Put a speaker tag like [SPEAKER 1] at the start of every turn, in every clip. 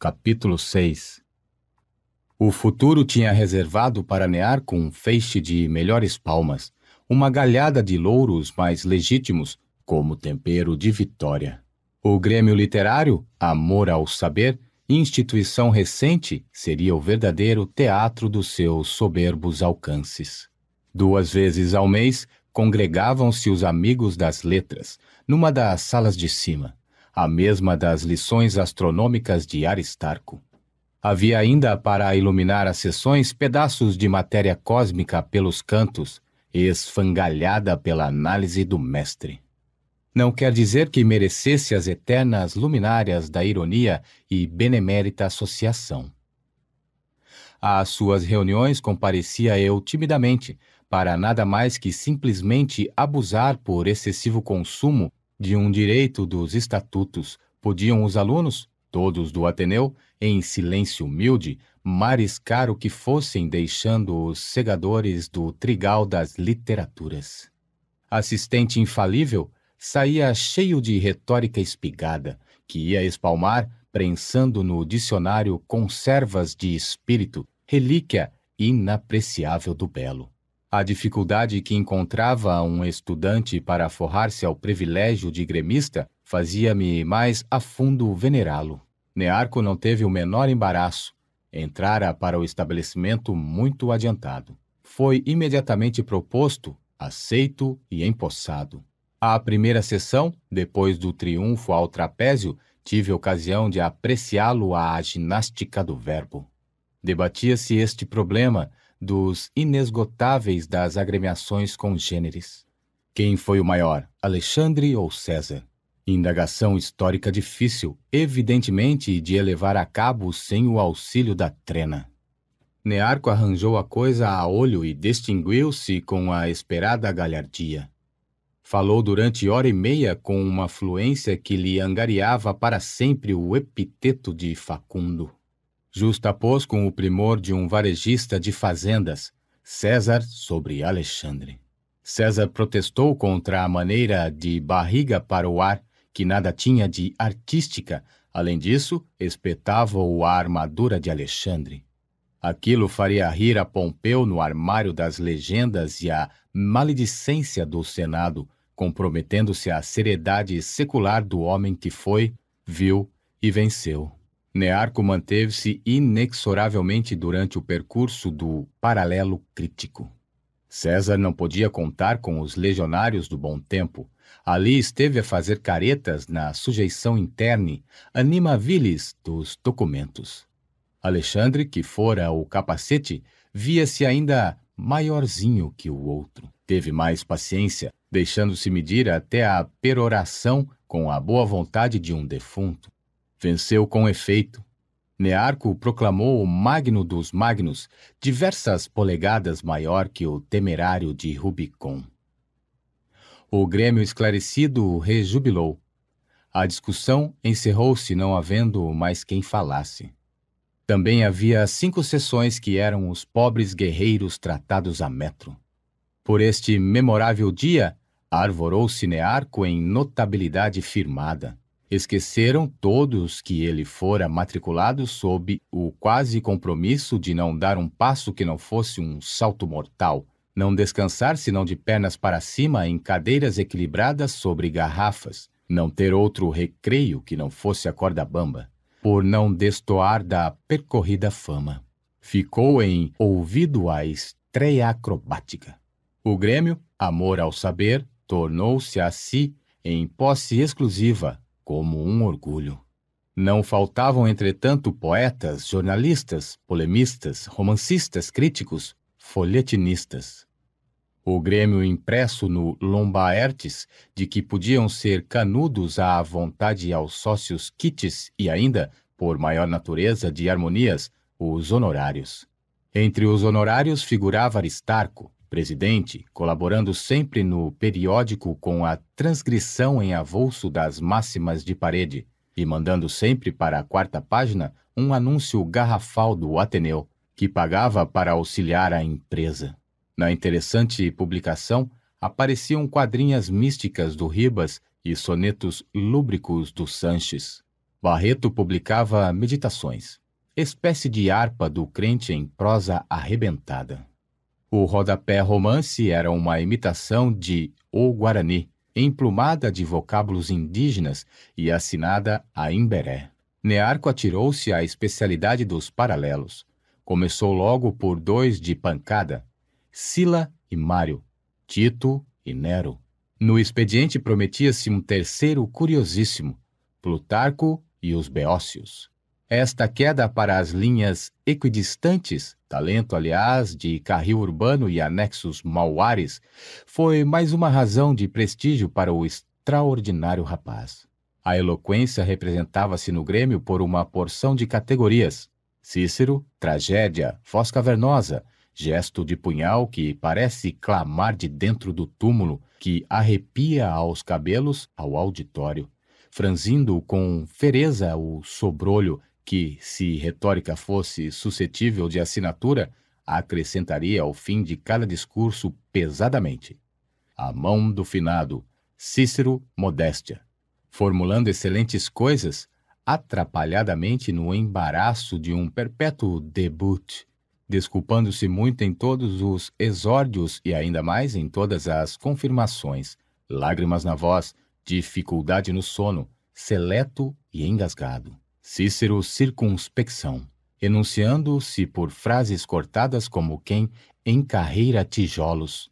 [SPEAKER 1] capítulo 6 O futuro tinha reservado para Near com um feixe de melhores palmas, uma galhada de louros mais legítimos como tempero de vitória. O Grêmio Literário, Amor ao Saber, instituição recente, seria o verdadeiro teatro dos seus soberbos alcances. Duas vezes ao mês, congregavam-se os amigos das letras, numa das salas de cima a mesma das lições astronômicas de Aristarco. Havia ainda para iluminar as sessões pedaços de matéria cósmica pelos cantos, esfangalhada pela análise do mestre. Não quer dizer que merecesse as eternas luminárias da ironia e benemérita associação. Às suas reuniões comparecia eu timidamente, para nada mais que simplesmente abusar por excessivo consumo de um direito dos estatutos, podiam os alunos, todos do Ateneu, em silêncio humilde, mariscar o que fossem, deixando os segadores do trigal das literaturas. Assistente infalível, saía cheio de retórica espigada, que ia espalmar, prensando no dicionário conservas de espírito, relíquia inapreciável do belo. A dificuldade que encontrava um estudante para forrar se ao privilégio de gremista fazia-me mais a fundo venerá-lo. Nearco não teve o menor embaraço. Entrara para o estabelecimento muito adiantado. Foi imediatamente proposto, aceito e empossado. À primeira sessão, depois do triunfo ao trapézio, tive ocasião de apreciá-lo à ginástica do verbo. Debatia-se este problema dos inesgotáveis das agremiações congêneres. Quem foi o maior, Alexandre ou César? Indagação histórica difícil, evidentemente de elevar a cabo sem o auxílio da trena. Nearco arranjou a coisa a olho e distinguiu-se com a esperada galhardia. Falou durante hora e meia com uma fluência que lhe angariava para sempre o epiteto de Facundo justapôs com o primor de um varejista de fazendas, César sobre Alexandre. César protestou contra a maneira de barriga para o ar, que nada tinha de artística, além disso, espetava-o a armadura de Alexandre. Aquilo faria rir a Pompeu no armário das legendas e a maledicência do Senado, comprometendo-se à seriedade secular do homem que foi, viu e venceu. Nearco manteve-se inexoravelmente durante o percurso do paralelo crítico. César não podia contar com os legionários do bom tempo. Ali esteve a fazer caretas na sujeição interna anima vilis dos documentos. Alexandre, que fora o capacete, via-se ainda maiorzinho que o outro. Teve mais paciência, deixando-se medir até a peroração com a boa vontade de um defunto. Venceu com efeito. Nearco proclamou o Magno dos Magnos, diversas polegadas maior que o temerário de Rubicon. O Grêmio esclarecido rejubilou. A discussão encerrou-se não havendo mais quem falasse. Também havia cinco sessões que eram os pobres guerreiros tratados a metro. Por este memorável dia, arvorou-se Nearco em notabilidade firmada. Esqueceram todos que ele fora matriculado sob o quase compromisso de não dar um passo que não fosse um salto mortal, não descansar senão de pernas para cima em cadeiras equilibradas sobre garrafas, não ter outro recreio que não fosse a corda bamba, por não destoar da percorrida fama. Ficou em ouvido a estreia acrobática. O Grêmio, amor ao saber, tornou-se a si em posse exclusiva como um orgulho. Não faltavam, entretanto, poetas, jornalistas, polemistas, romancistas, críticos, folhetinistas. O Grêmio impresso no Lombaertes, de que podiam ser canudos à vontade aos sócios kits e ainda, por maior natureza de harmonias, os honorários. Entre os honorários figurava Aristarco, presidente, colaborando sempre no periódico com a transgressão em avulso das máximas de parede e mandando sempre para a quarta página um anúncio garrafal do Ateneu, que pagava para auxiliar a empresa. Na interessante publicação apareciam quadrinhas místicas do Ribas e sonetos lúbricos do Sanches. Barreto publicava Meditações, espécie de harpa do crente em prosa arrebentada. O rodapé romance era uma imitação de O Guarani, emplumada de vocábulos indígenas e assinada a Imberé. Nearco atirou-se à especialidade dos paralelos. Começou logo por dois de pancada, Sila e Mário, Tito e Nero. No expediente prometia-se um terceiro curiosíssimo, Plutarco e os Beócios. Esta queda para as linhas equidistantes, talento, aliás, de Carril Urbano e anexos Mauares, foi mais uma razão de prestígio para o extraordinário rapaz. A eloquência representava-se no Grêmio por uma porção de categorias: Cícero, tragédia, voz cavernosa, gesto de punhal que parece clamar de dentro do túmulo, que arrepia aos cabelos ao auditório, franzindo com fereza o sobrolho que, se retórica fosse suscetível de assinatura, acrescentaria ao fim de cada discurso pesadamente. A mão do finado, Cícero Modéstia, formulando excelentes coisas, atrapalhadamente no embaraço de um perpétuo debut, desculpando-se muito em todos os exórdios e ainda mais em todas as confirmações, lágrimas na voz, dificuldade no sono, seleto e engasgado. Cícero circunspecção, enunciando-se por frases cortadas como quem encarreira tijolos.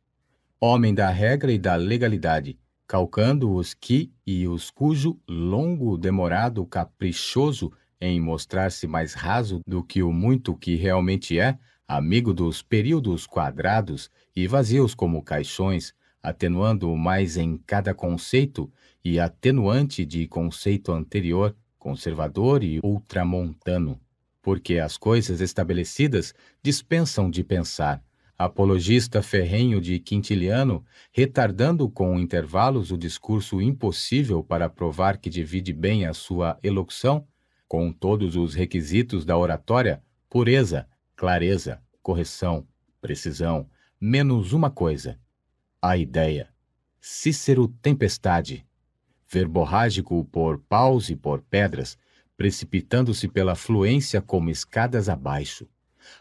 [SPEAKER 1] Homem da regra e da legalidade, calcando os que e os cujo longo, demorado, caprichoso em mostrar-se mais raso do que o muito que realmente é, amigo dos períodos quadrados e vazios como caixões, atenuando mais em cada conceito e atenuante de conceito anterior, conservador e ultramontano, porque as coisas estabelecidas dispensam de pensar. Apologista ferrenho de Quintiliano, retardando com intervalos o discurso impossível para provar que divide bem a sua elocução, com todos os requisitos da oratória, pureza, clareza, correção, precisão, menos uma coisa: a ideia. Cícero Tempestade, verborrágico por paus e por pedras, precipitando-se pela fluência como escadas abaixo,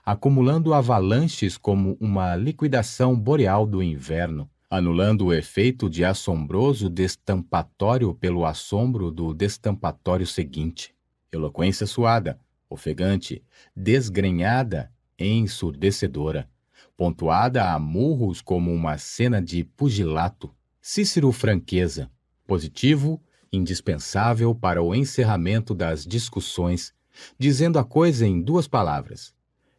[SPEAKER 1] acumulando avalanches como uma liquidação boreal do inverno, anulando o efeito de assombroso destampatório pelo assombro do destampatório seguinte. Eloquência suada, ofegante, desgrenhada ensurdecedora, pontuada a murros como uma cena de pugilato. Cícero Franqueza, positivo, indispensável para o encerramento das discussões, dizendo a coisa em duas palavras,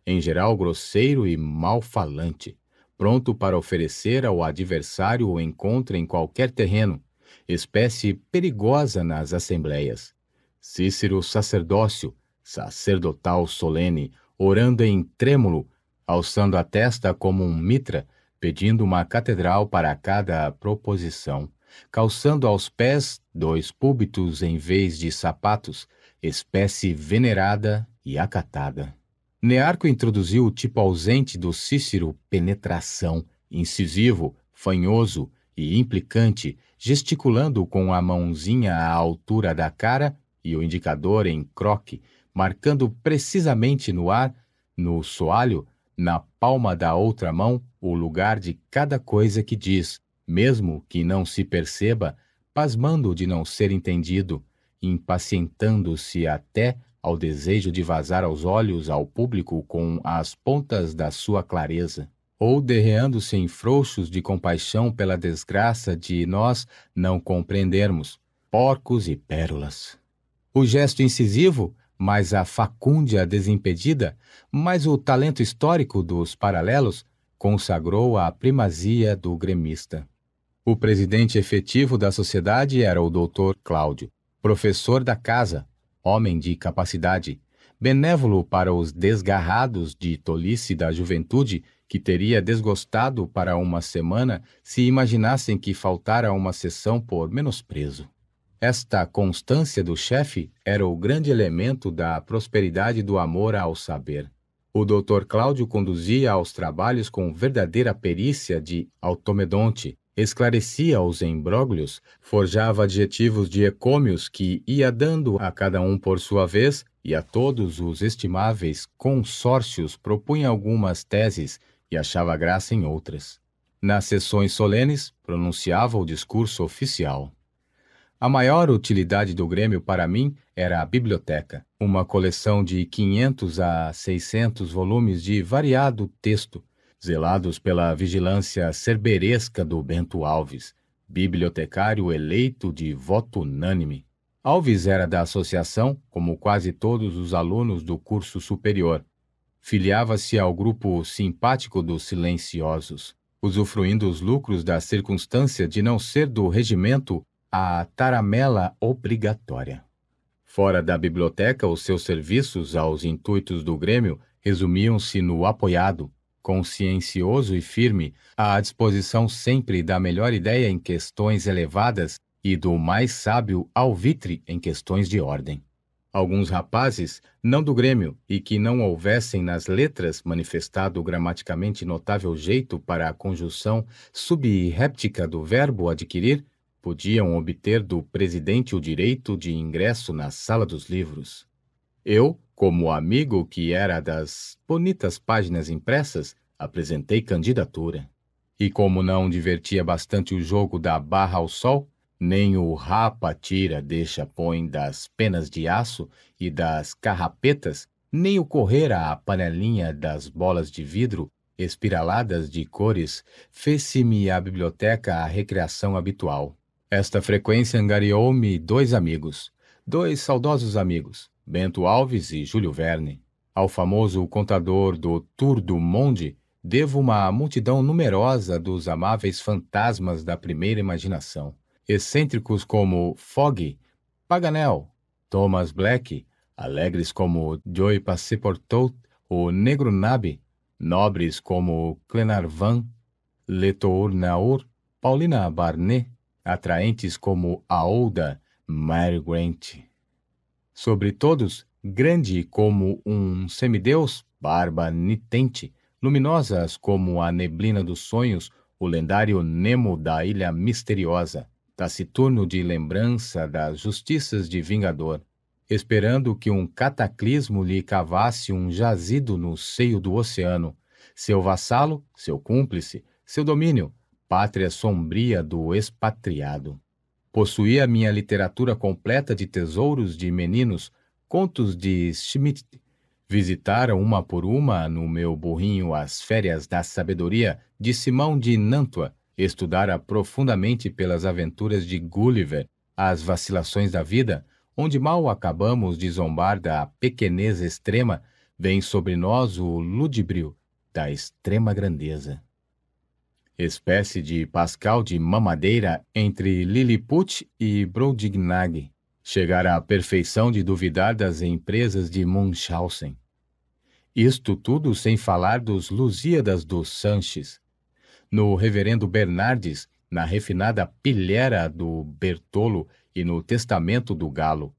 [SPEAKER 1] em geral grosseiro e malfalante, pronto para oferecer ao adversário o encontro em qualquer terreno, espécie perigosa nas assembleias. Cícero sacerdócio, sacerdotal solene, orando em trêmulo, alçando a testa como um mitra, pedindo uma catedral para cada proposição, calçando aos pés dois púbitos em vez de sapatos, espécie venerada e acatada. Nearco introduziu o tipo ausente do Cícero penetração, incisivo, fanhoso e implicante, gesticulando com a mãozinha à altura da cara e o indicador em croque, marcando precisamente no ar, no soalho, na palma da outra mão, o lugar de cada coisa que diz, mesmo que não se perceba, pasmando de não ser entendido, impacientando-se até ao desejo de vazar aos olhos ao público com as pontas da sua clareza, ou derreando-se em frouxos de compaixão pela desgraça de nós não compreendermos, porcos e pérolas. O gesto incisivo, mais a facúndia desimpedida, mais o talento histórico dos paralelos, consagrou a primazia do gremista. O presidente efetivo da sociedade era o Dr. Cláudio, professor da casa, homem de capacidade, benévolo para os desgarrados de tolice da juventude que teria desgostado para uma semana se imaginassem que faltara uma sessão por menosprezo. Esta constância do chefe era o grande elemento da prosperidade do amor ao saber. O Dr. Cláudio conduzia aos trabalhos com verdadeira perícia de automedonte, esclarecia os embróglios, forjava adjetivos de ecômios que ia dando a cada um por sua vez, e a todos os estimáveis consórcios propunha algumas teses e achava graça em outras. Nas sessões solenes, pronunciava o discurso oficial. A maior utilidade do Grêmio para mim era a biblioteca, uma coleção de 500 a 600 volumes de variado texto, zelados pela vigilância cerberesca do Bento Alves, bibliotecário eleito de voto unânime. Alves era da associação, como quase todos os alunos do curso superior. Filiava-se ao grupo simpático dos silenciosos, usufruindo os lucros da circunstância de não ser do regimento a taramela obrigatória. Fora da biblioteca, os seus serviços aos intuitos do Grêmio resumiam-se no apoiado, consciencioso e firme, à disposição sempre da melhor ideia em questões elevadas e do mais sábio alvitre em questões de ordem. Alguns rapazes, não do Grêmio e que não houvessem nas letras manifestado gramaticamente notável jeito para a conjunção subréptica do verbo adquirir, podiam obter do presidente o direito de ingresso na sala dos livros. Eu, como amigo que era das bonitas páginas impressas, apresentei candidatura. E como não divertia bastante o jogo da barra ao sol, nem o rapa tira deixa põe das penas de aço e das carrapetas, nem o correr à panelinha das bolas de vidro espiraladas de cores, fez-se-me a biblioteca a recreação habitual. Esta frequência angariou-me dois amigos, dois saudosos amigos, Bento Alves e Júlio Verne. Ao famoso contador do Tour du Monde, devo uma multidão numerosa dos amáveis fantasmas da primeira imaginação, excêntricos como Fogg, Paganel, Thomas Black, alegres como Joy Passeportout ou Negro Nabe, nobres como Clenarvan, Letour Naur, Paulina Barnet, atraentes como Aouda, Mary Grant. Sobre todos, grande como um semideus, barba nitente, luminosas como a neblina dos sonhos, o lendário Nemo da Ilha Misteriosa, taciturno de lembrança das justiças de Vingador, esperando que um cataclismo lhe cavasse um jazido no seio do oceano, seu vassalo, seu cúmplice, seu domínio, pátria sombria do expatriado. Possuía minha literatura completa de tesouros de meninos, contos de Schmidt. Visitara uma por uma no meu burrinho as férias da sabedoria de Simão de Nantua. Estudara profundamente pelas aventuras de Gulliver, as vacilações da vida, onde mal acabamos de zombar da pequenez extrema, vem sobre nós o ludibrio da extrema grandeza espécie de Pascal de mamadeira entre Lilliput e Brodignag, chegar à perfeição de duvidar das empresas de Munchausen. Isto tudo sem falar dos Lusíadas dos Sanches, no Reverendo Bernardes, na refinada pilhera do Bertolo e no Testamento do Galo,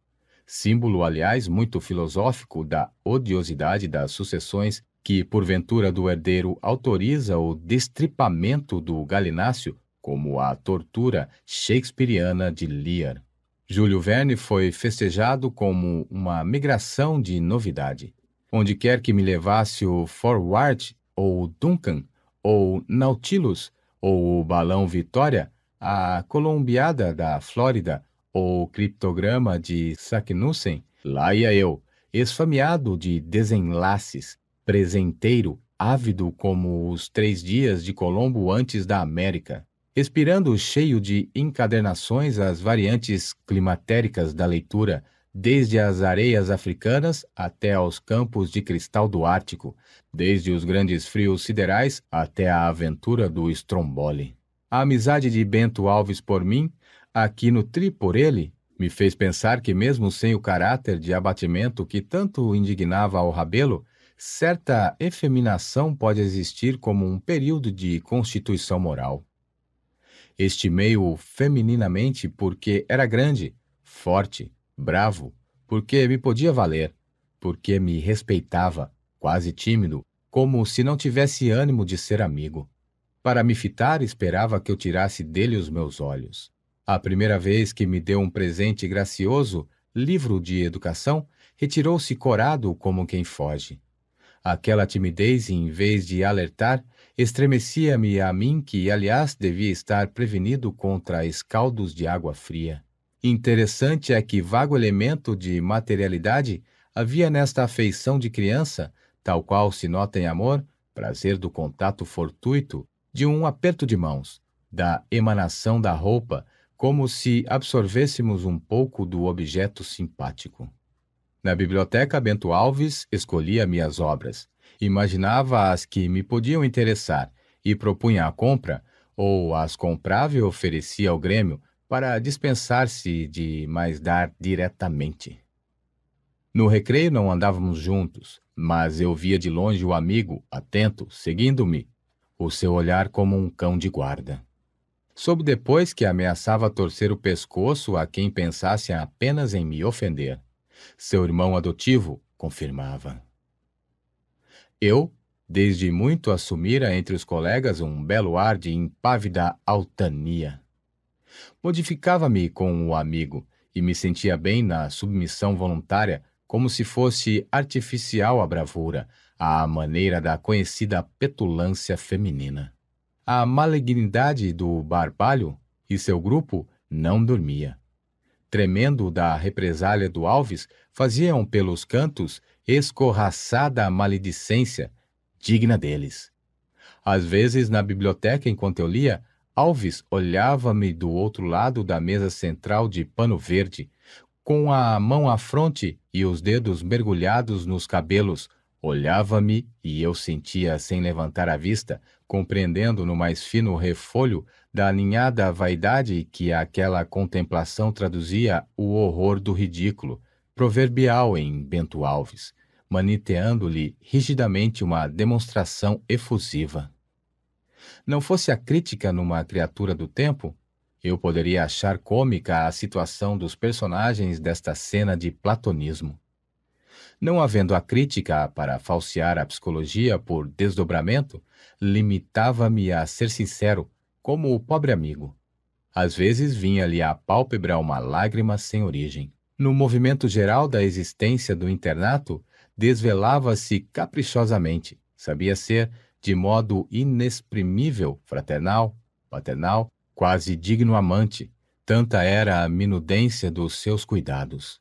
[SPEAKER 1] símbolo, aliás, muito filosófico da odiosidade das sucessões que porventura do herdeiro autoriza o destripamento do galináceo como a tortura shakespeariana de Lear. Júlio Verne foi festejado como uma migração de novidade. Onde quer que me levasse o Forward, ou Duncan, ou Nautilus, ou o balão Vitória, a Colombiada da Flórida, ou o criptograma de Saknussemm, lá ia eu, esfameado de desenlaces, presenteiro, ávido como os três dias de Colombo antes da América, expirando cheio de encadernações as variantes climatéricas da leitura, desde as areias africanas até aos campos de cristal do Ártico, desde os grandes frios siderais até a aventura do Stromboli. A amizade de Bento Alves por mim, aqui no Tri por ele, me fez pensar que, mesmo sem o caráter de abatimento que tanto indignava ao Rabelo, certa efeminação pode existir como um período de constituição moral. Estimei-o femininamente porque era grande, forte, bravo, porque me podia valer, porque me respeitava, quase tímido, como se não tivesse ânimo de ser amigo. Para me fitar, esperava que eu tirasse dele os meus olhos. A primeira vez que me deu um presente gracioso, livro de educação, retirou-se corado como quem foge. Aquela timidez, em vez de alertar, estremecia-me a mim que, aliás, devia estar prevenido contra escaldos de água fria. Interessante é que vago elemento de materialidade havia nesta afeição de criança, tal qual se nota em amor, prazer do contato fortuito, de um aperto de mãos, da emanação da roupa, como se absorvêssemos um pouco do objeto simpático. Na biblioteca Bento Alves, escolhia minhas obras. Imaginava as que me podiam interessar e propunha a compra, ou as comprava e oferecia ao Grêmio para dispensar-se de mais dar diretamente. No recreio não andávamos juntos, mas eu via de longe o amigo, atento, seguindo-me, o seu olhar como um cão de guarda. Soube depois que ameaçava torcer o pescoço a quem pensasse apenas em me ofender. Seu irmão adotivo confirmava. Eu, desde muito, assumira entre os colegas um belo ar de impávida altania. Modificava-me com o amigo e me sentia bem na submissão voluntária, como se fosse artificial a bravura, à maneira da conhecida petulância feminina. A malignidade do barbalho e seu grupo não dormia tremendo da represália do Alves, faziam pelos cantos escorraçada maledicência digna deles. Às vezes, na biblioteca, enquanto eu lia, Alves olhava-me do outro lado da mesa central de pano verde, com a mão à fronte e os dedos mergulhados nos cabelos. Olhava-me e eu sentia, sem levantar a vista, compreendendo no mais fino refolho da alinhada vaidade que aquela contemplação traduzia o horror do ridículo, proverbial em Bento Alves, maniteando-lhe rigidamente uma demonstração efusiva. Não fosse a crítica numa criatura do tempo, eu poderia achar cômica a situação dos personagens desta cena de platonismo. Não havendo a crítica para falsear a psicologia por desdobramento, limitava-me a ser sincero, como o pobre amigo. Às vezes vinha-lhe à pálpebra uma lágrima sem origem. No movimento geral da existência do internato, desvelava-se caprichosamente. Sabia ser, de modo inexprimível, fraternal, paternal, quase digno amante. Tanta era a minudência dos seus cuidados.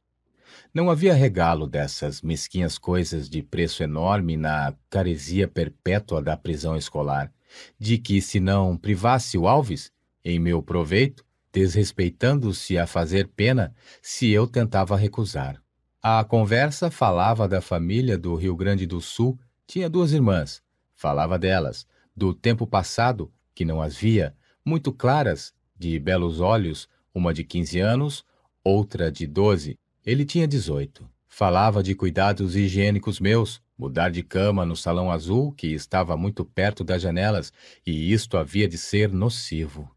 [SPEAKER 1] Não havia regalo dessas mesquinhas coisas de preço enorme na caresia perpétua da prisão escolar, de que, se não privasse o Alves, em meu proveito, desrespeitando-se a fazer pena, se eu tentava recusar. A conversa falava da família do Rio Grande do Sul, tinha duas irmãs. Falava delas, do tempo passado, que não as via, muito claras, de belos olhos, uma de 15 anos, outra de 12, ele tinha 18. Falava de cuidados higiênicos meus, mudar de cama no salão azul, que estava muito perto das janelas, e isto havia de ser nocivo.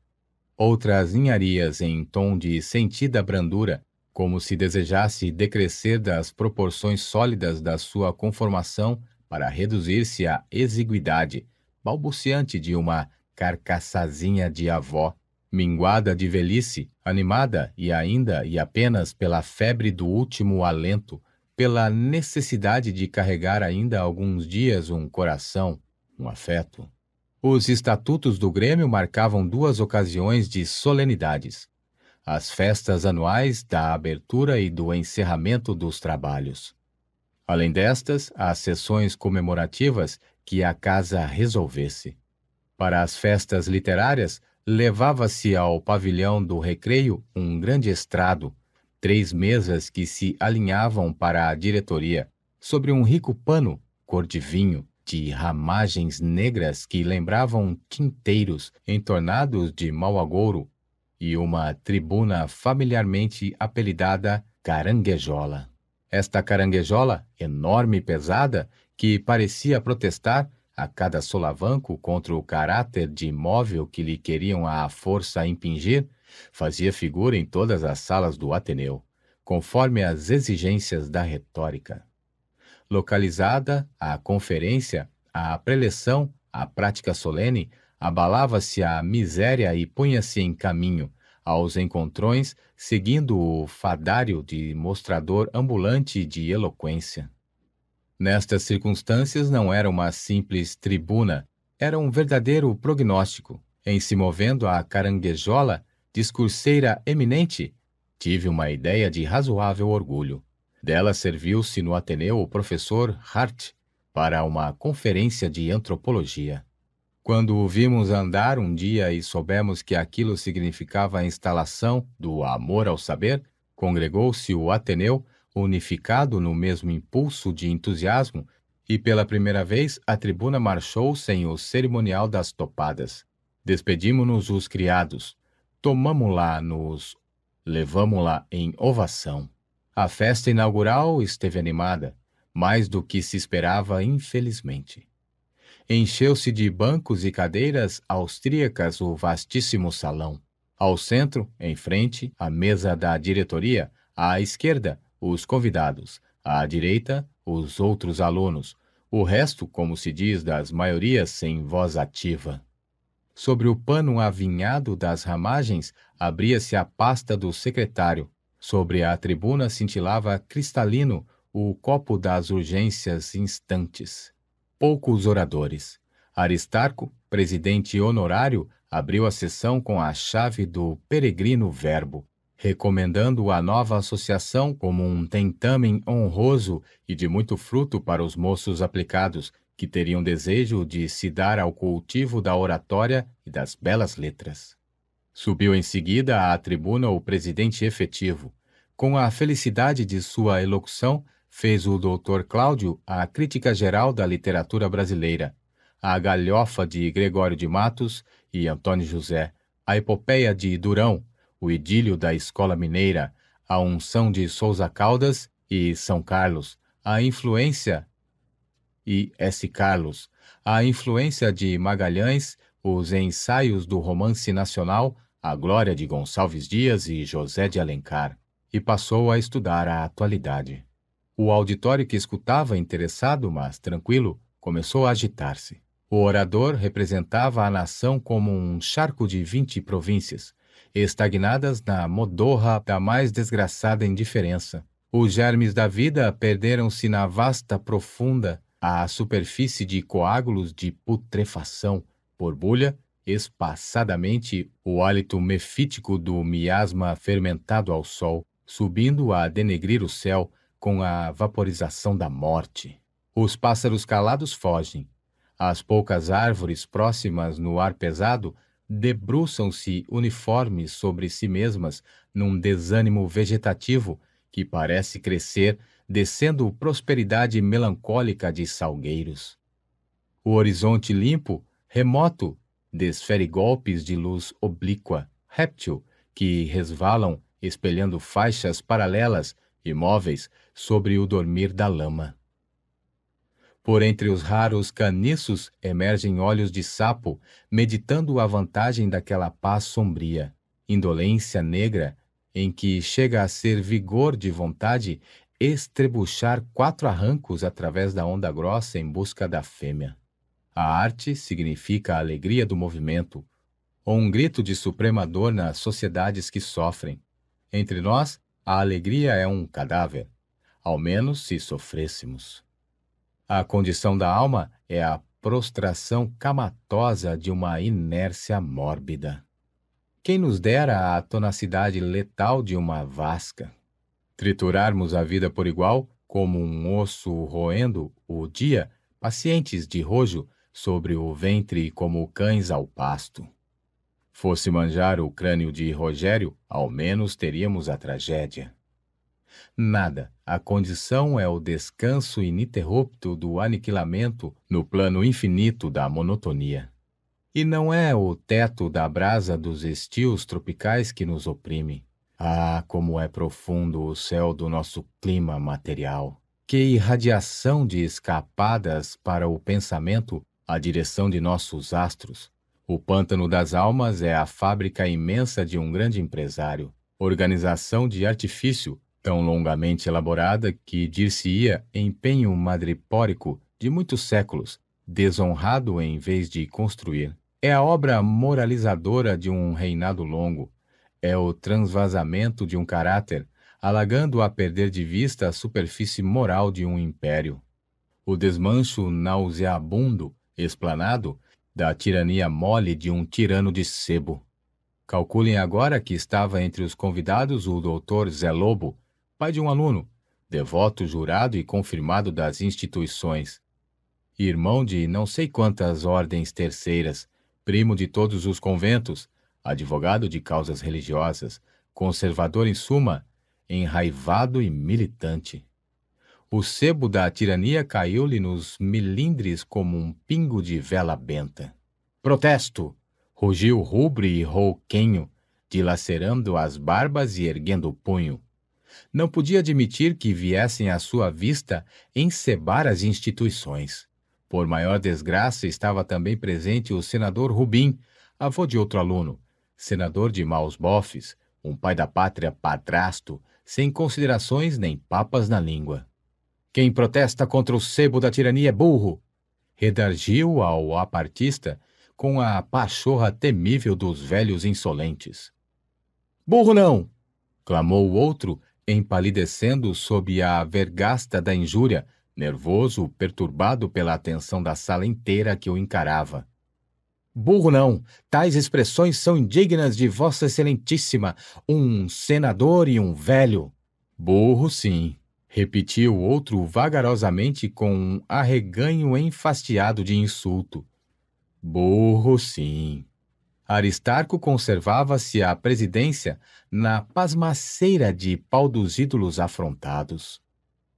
[SPEAKER 1] Outras ninharias em tom de sentida brandura, como se desejasse decrescer das proporções sólidas da sua conformação para reduzir-se à exiguidade, balbuciante de uma carcaçazinha de avó minguada de velhice, animada e ainda e apenas pela febre do último alento, pela necessidade de carregar ainda alguns dias um coração, um afeto. Os estatutos do Grêmio marcavam duas ocasiões de solenidades: as festas anuais da abertura e do encerramento dos trabalhos. Além destas, as sessões comemorativas que a casa resolvesse. Para as festas literárias, levava-se ao pavilhão do recreio um grande estrado, três mesas que se alinhavam para a diretoria, sobre um rico pano, cor de vinho, de ramagens negras que lembravam tinteiros entornados de mau agouro, e uma tribuna familiarmente apelidada Caranguejola. Esta caranguejola, enorme e pesada, que parecia protestar, a cada solavanco contra o caráter de imóvel que lhe queriam à força impingir, fazia figura em todas as salas do Ateneu, conforme as exigências da retórica. Localizada a conferência, a preleção, a prática solene, abalava-se a miséria e punha-se em caminho aos encontrões, seguindo o fadário de mostrador ambulante de eloquência. Nestas circunstâncias, não era uma simples tribuna, era um verdadeiro prognóstico. Em se movendo à caranguejola, discurseira eminente, tive uma ideia de razoável orgulho. Dela serviu-se no Ateneu o professor Hart para uma conferência de antropologia. Quando o vimos andar um dia e soubemos que aquilo significava a instalação do amor ao saber, congregou-se o Ateneu Unificado no mesmo impulso de entusiasmo, e pela primeira vez a tribuna marchou sem o cerimonial das topadas. Despedimos-nos os criados, tomamos-la nos, levamos-la em ovação. A festa inaugural esteve animada, mais do que se esperava, infelizmente. Encheu-se de bancos e cadeiras austríacas o vastíssimo salão. Ao centro, em frente, a mesa da diretoria, à esquerda, os convidados, à direita, os outros alunos, o resto, como se diz, das maiorias sem voz ativa. Sobre o pano avinhado das ramagens abria-se a pasta do secretário. Sobre a tribuna cintilava cristalino o copo das urgências instantes. Poucos oradores. Aristarco, presidente honorário, abriu a sessão com a chave do peregrino verbo recomendando a nova associação como um tentamen honroso e de muito fruto para os moços aplicados, que teriam desejo de se dar ao cultivo da oratória e das belas letras. Subiu em seguida à tribuna o presidente efetivo. Com a felicidade de sua elocução, fez o doutor Cláudio a crítica geral da literatura brasileira, a galhofa de Gregório de Matos e Antônio José, a epopeia de Durão, o idílio da escola mineira, a unção de Souza Caldas e São Carlos, a influência e S. Carlos, a influência de Magalhães, os ensaios do romance nacional, a glória de Gonçalves Dias e José de Alencar, e passou a estudar a atualidade. O auditório que escutava, interessado, mas tranquilo, começou a agitar-se. O orador representava a nação como um charco de vinte províncias, estagnadas na modorra da mais desgraçada indiferença. Os germes da vida perderam-se na vasta profunda, à superfície de coágulos de putrefação, borbulha, espaçadamente o hálito mefítico do miasma fermentado ao sol, subindo a denegrir o céu com a vaporização da morte. Os pássaros calados fogem. As poucas árvores próximas no ar pesado debruçam-se uniformes sobre si mesmas num desânimo vegetativo que parece crescer descendo prosperidade melancólica de salgueiros. O horizonte limpo, remoto, desfere golpes de luz oblíqua, réptil, que resvalam espelhando faixas paralelas, imóveis, sobre o dormir da lama. Por entre os raros caniços emergem olhos de sapo, meditando a vantagem daquela paz sombria, indolência negra, em que chega a ser vigor de vontade estrebuchar quatro arrancos através da onda grossa em busca da fêmea. A arte significa a alegria do movimento, ou um grito de suprema dor nas sociedades que sofrem. Entre nós, a alegria é um cadáver, ao menos se sofrêssemos. A condição da alma é a prostração camatosa de uma inércia mórbida. Quem nos dera a tonacidade letal de uma vasca? Triturarmos a vida por igual, como um osso roendo o dia, pacientes de rojo, sobre o ventre como cães ao pasto. Fosse manjar o crânio de Rogério, ao menos teríamos a tragédia. Nada. A condição é o descanso ininterrupto do aniquilamento no plano infinito da monotonia. E não é o teto da brasa dos estios tropicais que nos oprime. Ah, como é profundo o céu do nosso clima material! Que irradiação de escapadas para o pensamento, a direção de nossos astros! O pântano das almas é a fábrica imensa de um grande empresário, organização de artifício tão longamente elaborada que dir-se-ia empenho madrepórico de muitos séculos, desonrado em vez de construir. É a obra moralizadora de um reinado longo, é o transvasamento de um caráter, alagando a perder de vista a superfície moral de um império. O desmancho nauseabundo, explanado, da tirania mole de um tirano de sebo. Calculem agora que estava entre os convidados o doutor Zé Lobo, pai de um aluno, devoto jurado e confirmado das instituições, irmão de não sei quantas ordens terceiras, primo de todos os conventos, advogado de causas religiosas, conservador em suma, enraivado e militante. O sebo da tirania caiu-lhe nos melindres como um pingo de vela benta. Protesto! rugiu rubro e rouquenho, dilacerando as barbas e erguendo o punho. Não podia admitir que viessem à sua vista encebar as instituições. Por maior desgraça, estava também presente o senador Rubim, avô de outro aluno, senador de maus bofes, um pai da pátria padrasto, sem considerações nem papas na língua. Quem protesta contra o sebo da tirania é burro! Redargiu ao apartista com a pachorra temível dos velhos insolentes. Burro não! clamou o outro, empalidecendo sob a vergasta da injúria, nervoso, perturbado pela atenção da sala inteira que o encarava. Burro não! Tais expressões são indignas de Vossa Excelentíssima, um senador e um velho. Burro, sim, repetiu o outro vagarosamente com um arreganho enfastiado de insulto. Burro, sim. Aristarco conservava-se à presidência na pasmaceira de pau dos ídolos afrontados.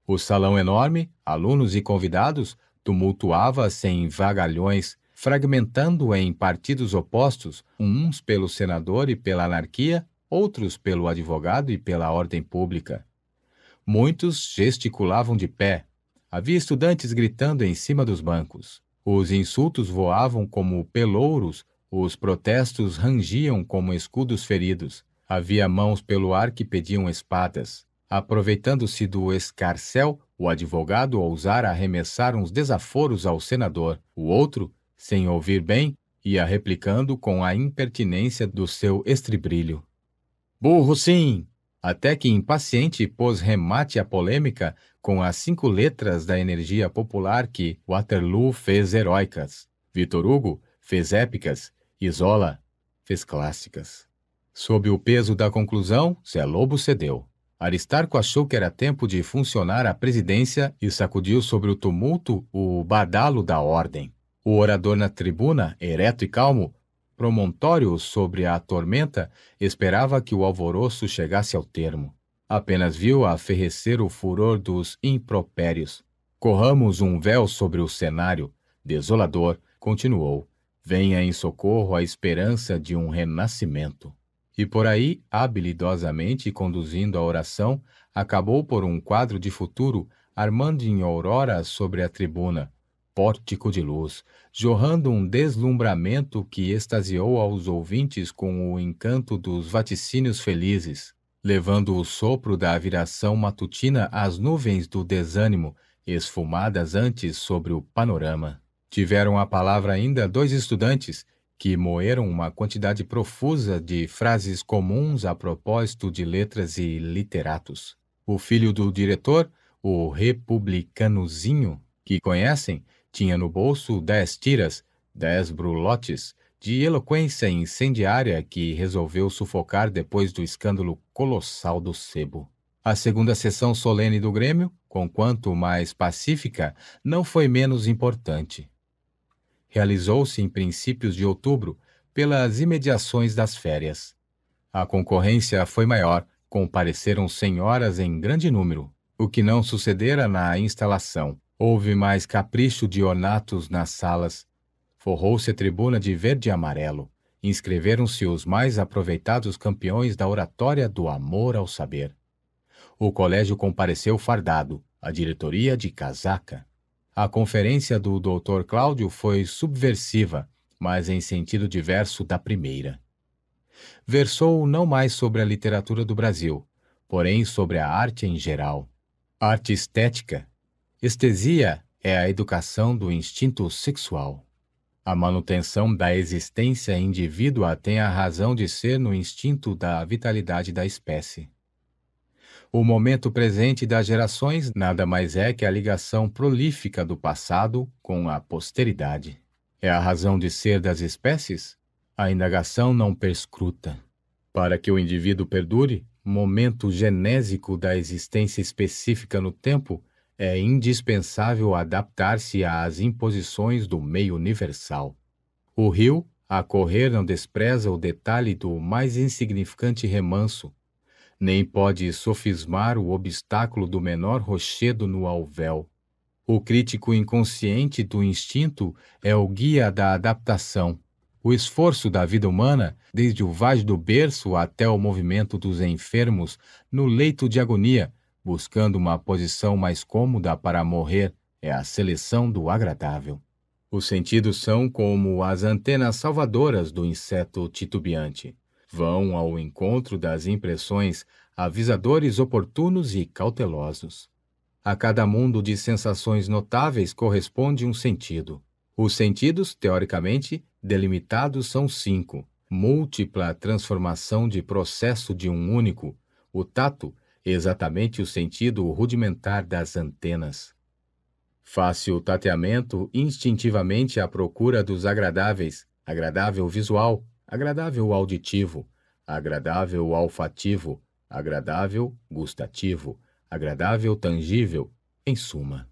[SPEAKER 1] O salão enorme, alunos e convidados, tumultuava-se em vagalhões, fragmentando em partidos opostos, uns pelo senador e pela anarquia, outros pelo advogado e pela ordem pública. Muitos gesticulavam de pé. Havia estudantes gritando em cima dos bancos. Os insultos voavam como pelouros os protestos rangiam como escudos feridos. Havia mãos pelo ar que pediam espadas. Aproveitando-se do escarcel, o advogado ousara arremessar uns desaforos ao senador. O outro, sem ouvir bem, ia replicando com a impertinência do seu estribrilho. Burro sim! Até que impaciente pôs remate à polêmica com as cinco letras da energia popular que Waterloo fez heróicas. Vitor Hugo fez épicas Isola fez clássicas. Sob o peso da conclusão, Zé Lobo cedeu. Aristarco achou que era tempo de funcionar a presidência e sacudiu sobre o tumulto o badalo da ordem. O orador na tribuna, ereto e calmo, promontório sobre a tormenta, esperava que o alvoroço chegasse ao termo. Apenas viu aferrecer o furor dos impropérios. Corramos um véu sobre o cenário, desolador, continuou venha em socorro a esperança de um renascimento. E por aí, habilidosamente conduzindo a oração, acabou por um quadro de futuro armando em aurora sobre a tribuna, pórtico de luz, jorrando um deslumbramento que extasiou aos ouvintes com o encanto dos vaticínios felizes, levando o sopro da viração matutina às nuvens do desânimo, esfumadas antes sobre o panorama. Tiveram a palavra ainda dois estudantes que moeram uma quantidade profusa de frases comuns a propósito de letras e literatos. O filho do diretor, o republicanozinho, que conhecem, tinha no bolso dez tiras, dez brulotes, de eloquência incendiária que resolveu sufocar depois do escândalo colossal do sebo. A segunda sessão solene do Grêmio, conquanto mais pacífica, não foi menos importante realizou-se em princípios de outubro, pelas imediações das férias. A concorrência foi maior, compareceram senhoras em grande número, o que não sucedera na instalação. Houve mais capricho de ornatos nas salas. Forrou-se a tribuna de verde e amarelo. Inscreveram-se os mais aproveitados campeões da oratória do amor ao saber. O colégio compareceu fardado, a diretoria de casaca. A conferência do Dr. Cláudio foi subversiva, mas em sentido diverso da primeira. Versou não mais sobre a literatura do Brasil, porém sobre a arte em geral. Arte estética. Estesia é a educação do instinto sexual. A manutenção da existência indivídua tem a razão de ser no instinto da vitalidade da espécie. O momento presente das gerações nada mais é que a ligação prolífica do passado com a posteridade. É a razão de ser das espécies? A indagação não perscruta. Para que o indivíduo perdure, momento genésico da existência específica no tempo, é indispensável adaptar-se às imposições do meio universal. O rio, a correr, não despreza o detalhe do mais insignificante remanso, nem pode sofismar o obstáculo do menor rochedo no alvéol. O crítico inconsciente do instinto é o guia da adaptação. O esforço da vida humana, desde o vaz do berço até o movimento dos enfermos no leito de agonia, buscando uma posição mais cômoda para morrer, é a seleção do agradável. Os sentidos são como as antenas salvadoras do inseto titubeante. Vão ao encontro das impressões avisadores oportunos e cautelosos. A cada mundo de sensações notáveis corresponde um sentido. Os sentidos, teoricamente, delimitados são cinco. Múltipla transformação de processo de um único, o tato, exatamente o sentido rudimentar das antenas. o tateamento instintivamente à procura dos agradáveis, agradável visual, agradável auditivo, agradável olfativo, agradável gustativo, agradável tangível, em suma.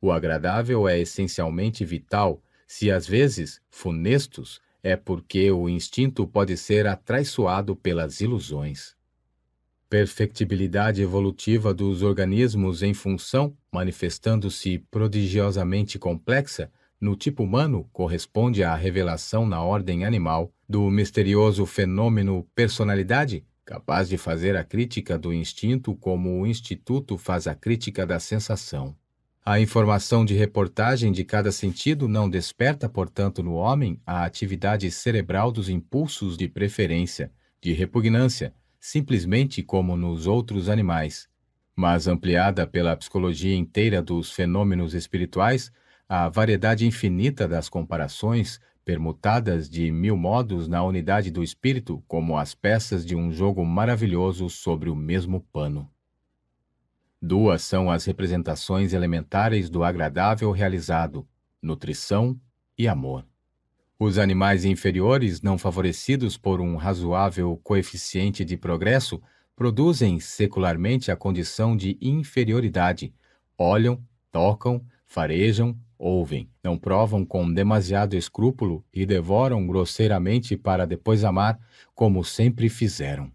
[SPEAKER 1] O agradável é essencialmente vital, se às vezes funestos, é porque o instinto pode ser atraiçoado pelas ilusões. Perfectibilidade evolutiva dos organismos em função, manifestando-se prodigiosamente complexa, no tipo humano corresponde à revelação na ordem animal do misterioso fenômeno personalidade, capaz de fazer a crítica do instinto como o instituto faz a crítica da sensação. A informação de reportagem de cada sentido não desperta, portanto, no homem a atividade cerebral dos impulsos de preferência, de repugnância, simplesmente como nos outros animais. Mas ampliada pela psicologia inteira dos fenômenos espirituais, a variedade infinita das comparações, permutadas de mil modos na unidade do espírito, como as peças de um jogo maravilhoso sobre o mesmo pano. Duas são as representações elementares do agradável realizado: nutrição e amor. Os animais inferiores, não favorecidos por um razoável coeficiente de progresso, produzem secularmente a condição de inferioridade. Olham, tocam, farejam, ouvem, não provam com demasiado escrúpulo e devoram grosseiramente para depois amar, como sempre fizeram.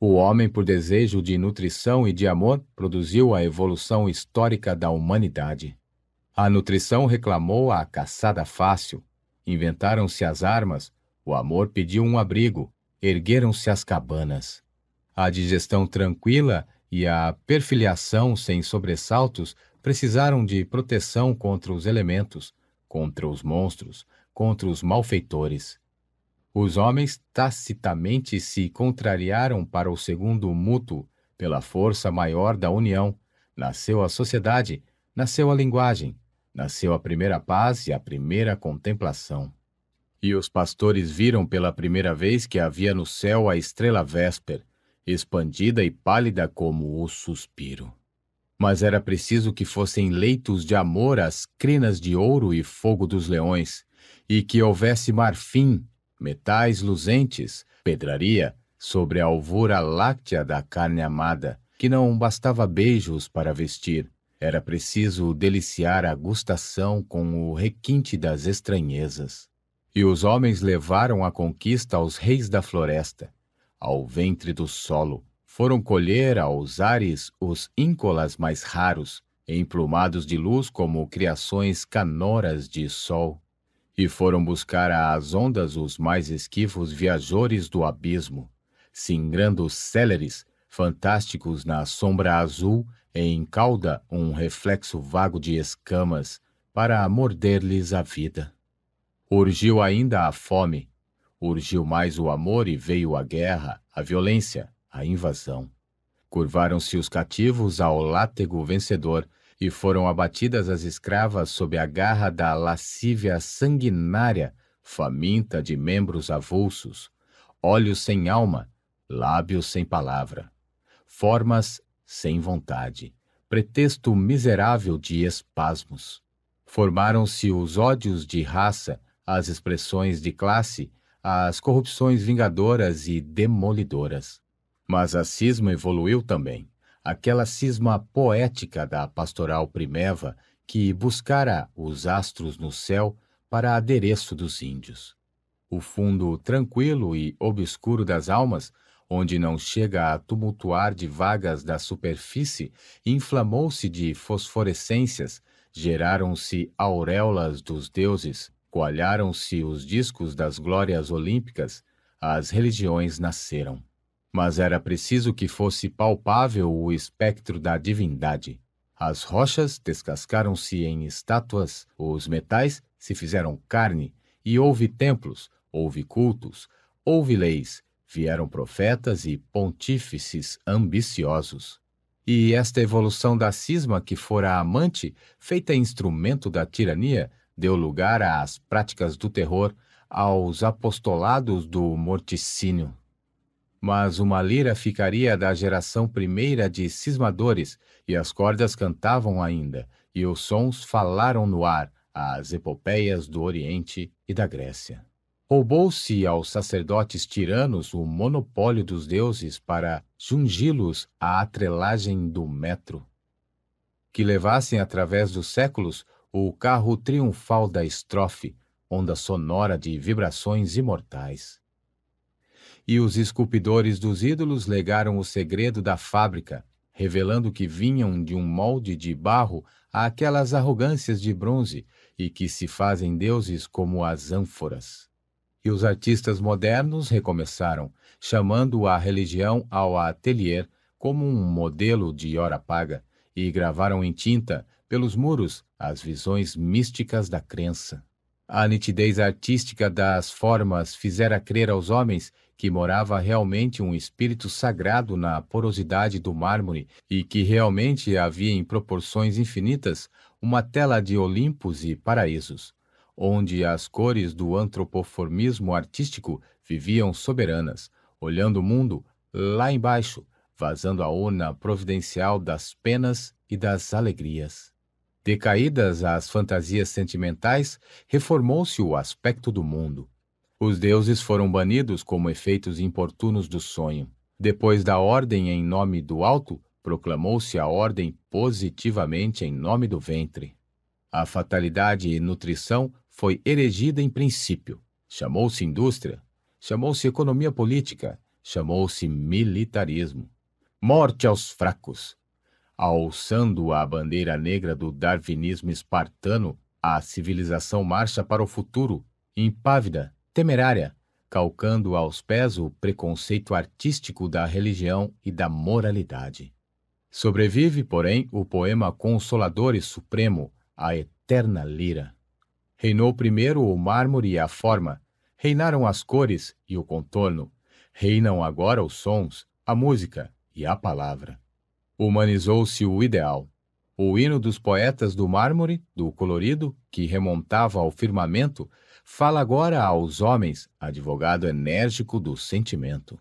[SPEAKER 1] O homem, por desejo de nutrição e de amor, produziu a evolução histórica da humanidade. A nutrição reclamou a caçada fácil, inventaram-se as armas, o amor pediu um abrigo, ergueram-se as cabanas. A digestão tranquila e a perfiliação sem sobressaltos precisaram de proteção contra os elementos, contra os monstros, contra os malfeitores. Os homens tacitamente se contrariaram para o segundo mútuo, pela força maior da união. Nasceu a sociedade, nasceu a linguagem, nasceu a primeira paz e a primeira contemplação. E os pastores viram pela primeira vez que havia no céu a estrela vésper, expandida e pálida como o suspiro mas era preciso que fossem leitos de amor as crinas de ouro e fogo dos leões, e que houvesse marfim, metais luzentes, pedraria, sobre a alvura láctea da carne amada, que não bastava beijos para vestir, era preciso deliciar a gustação com o requinte das estranhezas. E os homens levaram a conquista aos reis da floresta, ao ventre do solo, foram colher aos ares os íncolas mais raros, emplumados de luz como criações canoras de sol, e foram buscar às ondas os mais esquivos viajores do abismo, singrando céleres, fantásticos na sombra azul, em cauda um reflexo vago de escamas, para morder-lhes a vida. Urgiu ainda a fome, urgiu mais o amor e veio a guerra, a violência, a invasão. Curvaram-se os cativos ao látego vencedor e foram abatidas as escravas sob a garra da lascívia sanguinária, faminta de membros avulsos, olhos sem alma, lábios sem palavra, formas sem vontade, pretexto miserável de espasmos. Formaram-se os ódios de raça, as expressões de classe, as corrupções vingadoras e demolidoras. Mas a cisma evoluiu também. Aquela cisma poética da pastoral primeva que buscara os astros no céu para adereço dos índios. O fundo tranquilo e obscuro das almas, onde não chega a tumultuar de vagas da superfície, inflamou-se de fosforescências, geraram-se auréolas dos deuses, coalharam-se os discos das glórias olímpicas, as religiões nasceram mas era preciso que fosse palpável o espectro da divindade. As rochas descascaram-se em estátuas, os metais se fizeram carne, e houve templos, houve cultos, houve leis, vieram profetas e pontífices ambiciosos. E esta evolução da cisma que fora amante, feita instrumento da tirania, deu lugar às práticas do terror, aos apostolados do morticínio. Mas uma lira ficaria da geração primeira de cismadores, e as cordas cantavam ainda, e os sons falaram no ar, as epopeias do Oriente e da Grécia. Roubou-se aos sacerdotes tiranos o monopólio dos deuses para jungi-los à atrelagem do metro. Que levassem através dos séculos o carro triunfal da estrofe, onda sonora de vibrações imortais. E os esculpidores dos ídolos legaram o segredo da fábrica, revelando que vinham de um molde de barro àquelas arrogâncias de bronze e que se fazem deuses como as ânforas. E os artistas modernos recomeçaram, chamando a religião ao atelier como um modelo de hora paga, e gravaram em tinta, pelos muros, as visões místicas da crença. A nitidez artística das formas fizera crer aos homens que morava realmente um espírito sagrado na porosidade do mármore e que realmente havia em proporções infinitas uma tela de Olimpos e paraísos, onde as cores do antropoformismo artístico viviam soberanas, olhando o mundo lá embaixo, vazando a ona providencial das penas e das alegrias. Decaídas as fantasias sentimentais, reformou-se o aspecto do mundo os deuses foram banidos como efeitos importunos do sonho. Depois da ordem em nome do alto, proclamou-se a ordem positivamente em nome do ventre. A fatalidade e nutrição foi erigida em princípio. Chamou-se indústria, chamou-se economia política, chamou-se militarismo. Morte aos fracos! Alçando a bandeira negra do darwinismo espartano, a civilização marcha para o futuro, impávida, temerária, calcando aos pés o preconceito artístico da religião e da moralidade. Sobrevive, porém, o poema consolador e supremo, a eterna lira. Reinou primeiro o mármore e a forma, reinaram as cores e o contorno, reinam agora os sons, a música e a palavra. Humanizou-se o ideal. O hino dos poetas do mármore, do colorido, que remontava ao firmamento, fala agora aos homens, advogado enérgico do sentimento.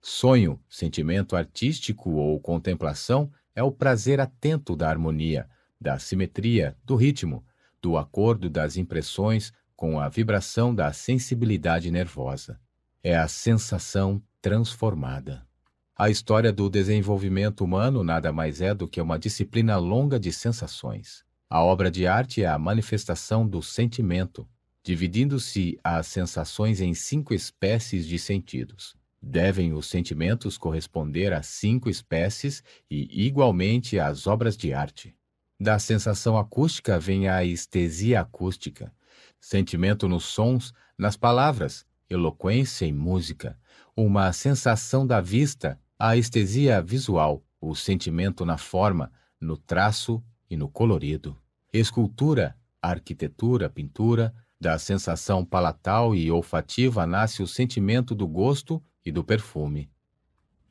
[SPEAKER 1] Sonho, sentimento artístico ou contemplação é o prazer atento da harmonia, da simetria, do ritmo, do acordo das impressões com a vibração da sensibilidade nervosa. É a sensação transformada. A história do desenvolvimento humano nada mais é do que uma disciplina longa de sensações. A obra de arte é a manifestação do sentimento, dividindo-se as sensações em cinco espécies de sentidos. Devem os sentimentos corresponder a cinco espécies e, igualmente, às obras de arte. Da sensação acústica vem a estesia acústica, sentimento nos sons, nas palavras, eloquência em música, uma sensação da vista, a estesia visual, o sentimento na forma, no traço e no colorido. Escultura, arquitetura, pintura, da sensação palatal e olfativa nasce o sentimento do gosto e do perfume.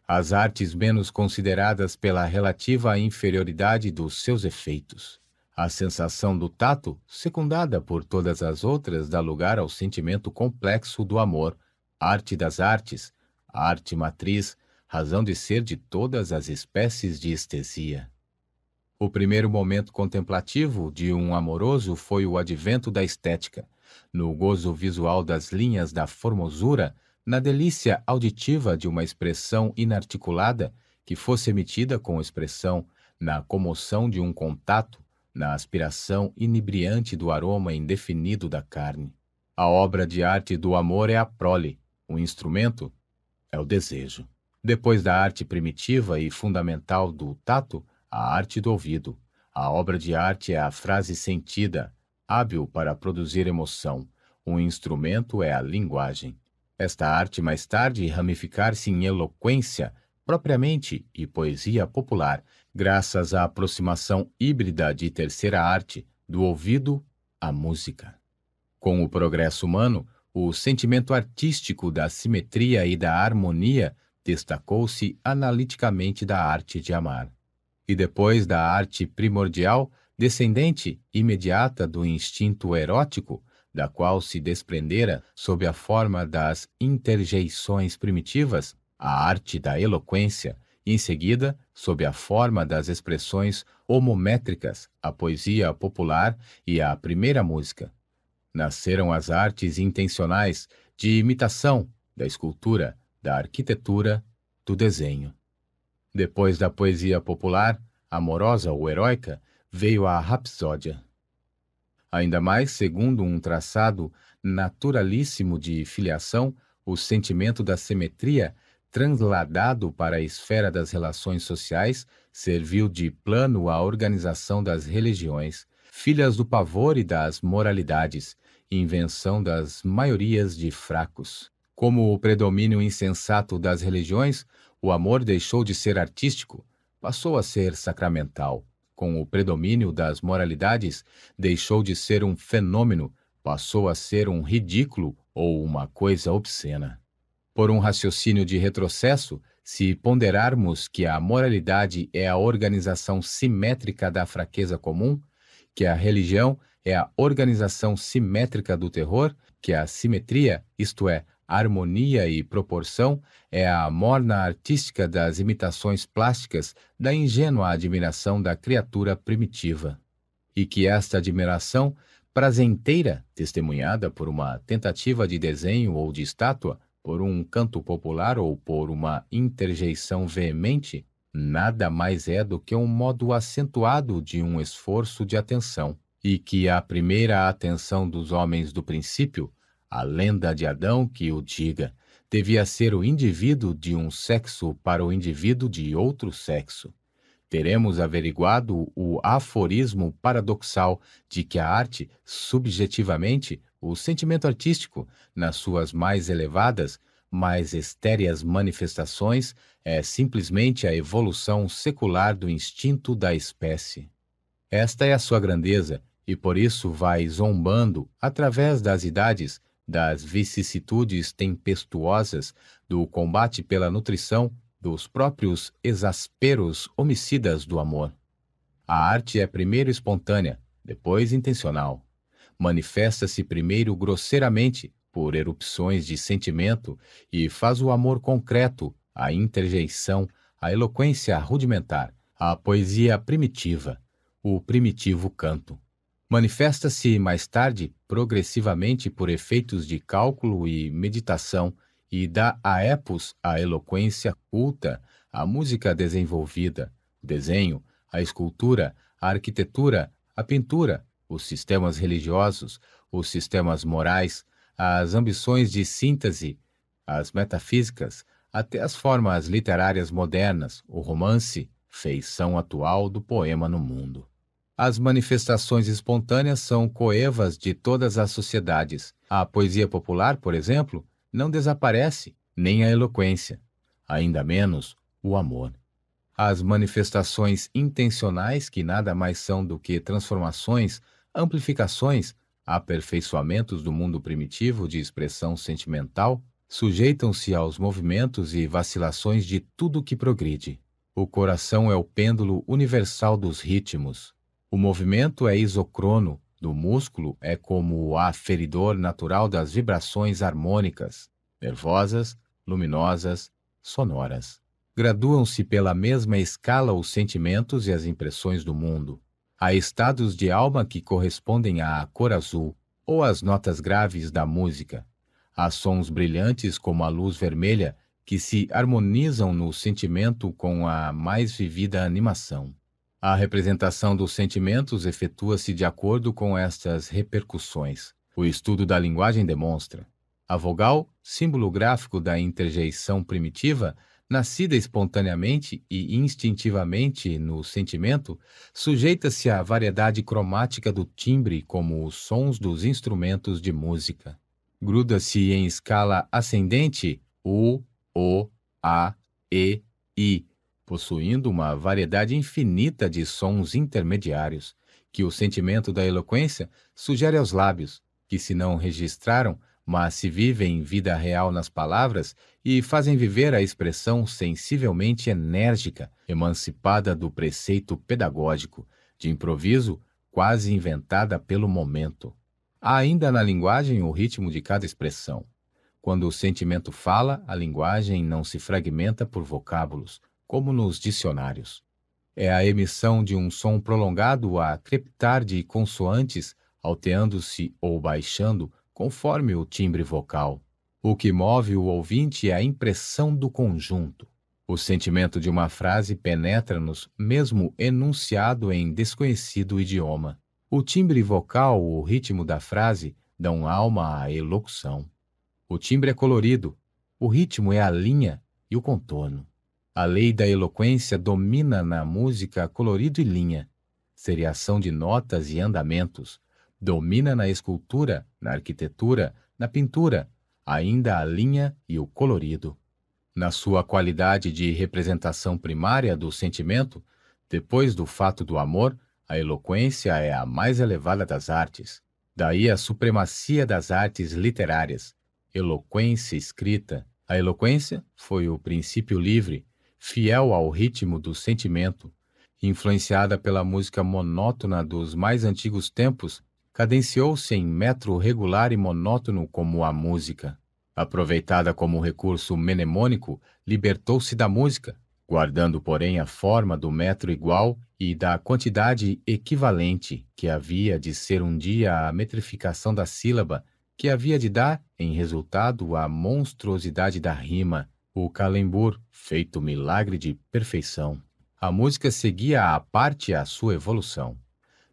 [SPEAKER 1] As artes menos consideradas pela relativa inferioridade dos seus efeitos. A sensação do tato, secundada por todas as outras, dá lugar ao sentimento complexo do amor, arte das artes, arte matriz, razão de ser de todas as espécies de estesia. O primeiro momento contemplativo de um amoroso foi o advento da estética, no gozo visual das linhas da formosura, na delícia auditiva de uma expressão inarticulada que fosse emitida com expressão, na comoção de um contato, na aspiração inebriante do aroma indefinido da carne. A obra de arte do amor é a prole, o instrumento é o desejo. Depois da arte primitiva e fundamental do tato, a arte do ouvido. A obra de arte é a frase sentida, hábil para produzir emoção. um instrumento é a linguagem. Esta arte mais tarde ramificar-se em eloquência, propriamente, e poesia popular, graças à aproximação híbrida de terceira arte, do ouvido à música. Com o progresso humano, o sentimento artístico da simetria e da harmonia destacou-se analiticamente da arte de amar. E depois da arte primordial, descendente imediata do instinto erótico, da qual se desprendera sob a forma das interjeições primitivas, a arte da eloquência, e em seguida, sob a forma das expressões homométricas, a poesia popular e a primeira música. Nasceram as artes intencionais de imitação, da escultura, da arquitetura, do desenho. Depois da poesia popular, amorosa ou heróica, veio a Rapsódia. Ainda mais segundo um traçado naturalíssimo de filiação, o sentimento da simetria, transladado para a esfera das relações sociais, serviu de plano à organização das religiões, filhas do pavor e das moralidades, invenção das maiorias de fracos. Como o predomínio insensato das religiões, o amor deixou de ser artístico, passou a ser sacramental com o predomínio das moralidades, deixou de ser um fenômeno, passou a ser um ridículo ou uma coisa obscena. Por um raciocínio de retrocesso, se ponderarmos que a moralidade é a organização simétrica da fraqueza comum, que a religião é a organização simétrica do terror, que a simetria, isto é, Harmonia e proporção é a morna artística das imitações plásticas da ingênua admiração da criatura primitiva. E que esta admiração, prazenteira, testemunhada por uma tentativa de desenho ou de estátua, por um canto popular ou por uma interjeição veemente, nada mais é do que um modo acentuado de um esforço de atenção, e que a primeira atenção dos homens do princípio a lenda de Adão que o diga devia ser o indivíduo de um sexo para o indivíduo de outro sexo. Teremos averiguado o aforismo paradoxal de que a arte, subjetivamente, o sentimento artístico, nas suas mais elevadas, mais estéreas manifestações, é simplesmente a evolução secular do instinto da espécie. Esta é a sua grandeza, e por isso vai zombando, através das idades, das vicissitudes tempestuosas, do combate pela nutrição, dos próprios exasperos homicidas do amor. A arte é primeiro espontânea, depois intencional. Manifesta-se primeiro grosseiramente, por erupções de sentimento, e faz o amor concreto, a interjeição, a eloquência rudimentar, a poesia primitiva, o primitivo canto. Manifesta-se mais tarde progressivamente por efeitos de cálculo e meditação, e dá a epos a eloquência culta, a música desenvolvida, o desenho, a escultura, a arquitetura, a pintura, os sistemas religiosos, os sistemas morais, as ambições de síntese, as metafísicas, até as formas literárias modernas, o romance, feição atual do poema no mundo. As manifestações espontâneas são coevas de todas as sociedades. A poesia popular, por exemplo, não desaparece, nem a eloquência, ainda menos o amor. As manifestações intencionais, que nada mais são do que transformações, amplificações, aperfeiçoamentos do mundo primitivo de expressão sentimental, sujeitam-se aos movimentos e vacilações de tudo que progride. O coração é o pêndulo universal dos ritmos, o movimento é isocrono do músculo é como o aferidor natural das vibrações harmônicas, nervosas, luminosas, sonoras. Graduam-se pela mesma escala os sentimentos e as impressões do mundo. Há estados de alma que correspondem à cor azul ou às notas graves da música. Há sons brilhantes como a luz vermelha que se harmonizam no sentimento com a mais vivida animação. A representação dos sentimentos efetua-se de acordo com estas repercussões. O estudo da linguagem demonstra. A vogal, símbolo gráfico da interjeição primitiva, nascida espontaneamente e instintivamente no sentimento, sujeita-se à variedade cromática do timbre como os sons dos instrumentos de música. Gruda-se em escala ascendente U, O, A, E, I, possuindo uma variedade infinita de sons intermediários, que o sentimento da eloquência sugere aos lábios, que se não registraram, mas se vivem vida real nas palavras e fazem viver a expressão sensivelmente enérgica, emancipada do preceito pedagógico, de improviso, quase inventada pelo momento. Há ainda na linguagem o ritmo de cada expressão. Quando o sentimento fala, a linguagem não se fragmenta por vocábulos, como nos dicionários. É a emissão de um som prolongado a creptar de consoantes, alteando-se ou baixando conforme o timbre vocal. O que move o ouvinte é a impressão do conjunto. O sentimento de uma frase penetra-nos, mesmo enunciado em desconhecido idioma. O timbre vocal ou ritmo da frase dão alma à elocução. O timbre é colorido, o ritmo é a linha e o contorno. A lei da eloquência domina na música colorido e linha, seriação de notas e andamentos, domina na escultura, na arquitetura, na pintura, ainda a linha e o colorido. Na sua qualidade de representação primária do sentimento, depois do fato do amor, a eloquência é a mais elevada das artes. Daí a supremacia das artes literárias. Eloquência escrita. A eloquência foi o princípio livre, fiel ao ritmo do sentimento, influenciada pela música monótona dos mais antigos tempos, cadenciou-se em metro regular e monótono como a música. Aproveitada como recurso mnemônico, libertou-se da música, guardando, porém, a forma do metro igual e da quantidade equivalente que havia de ser um dia a metrificação da sílaba, que havia de dar, em resultado, a monstruosidade da rima, o calembur, feito milagre de perfeição, a música seguia à parte a sua evolução.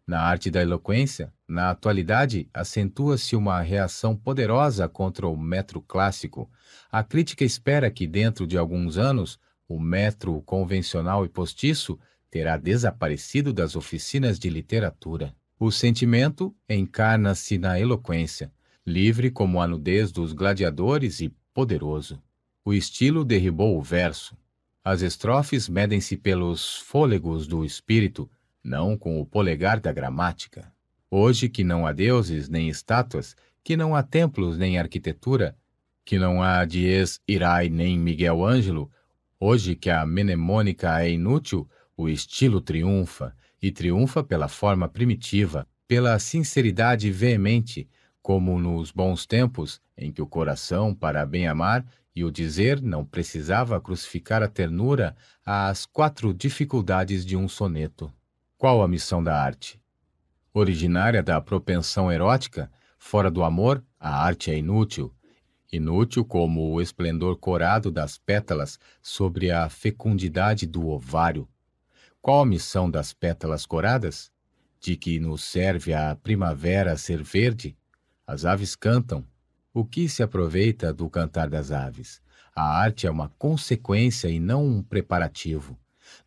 [SPEAKER 1] Na arte da eloquência, na atualidade, acentua-se uma reação poderosa contra o metro clássico. A crítica espera que, dentro de alguns anos, o metro convencional e postiço terá desaparecido das oficinas de literatura. O sentimento encarna-se na eloquência, livre como a nudez dos gladiadores e poderoso. O estilo derribou o verso. As estrofes medem-se pelos fôlegos do espírito, não com o polegar da gramática. Hoje que não há deuses nem estátuas, que não há templos nem arquitetura, que não há Dies Irai nem Miguel Ângelo, hoje que a mnemônica é inútil, o estilo triunfa, e triunfa pela forma primitiva, pela sinceridade veemente, como nos bons tempos em que o coração, para bem amar, e o dizer não precisava crucificar a ternura às quatro dificuldades de um soneto. Qual a missão da arte? Originária da propensão erótica, fora do amor, a arte é inútil. Inútil como o esplendor corado das pétalas sobre a fecundidade do ovário. Qual a missão das pétalas coradas? De que nos serve a primavera ser verde? As aves cantam, o que se aproveita do cantar das aves? A arte é uma consequência e não um preparativo.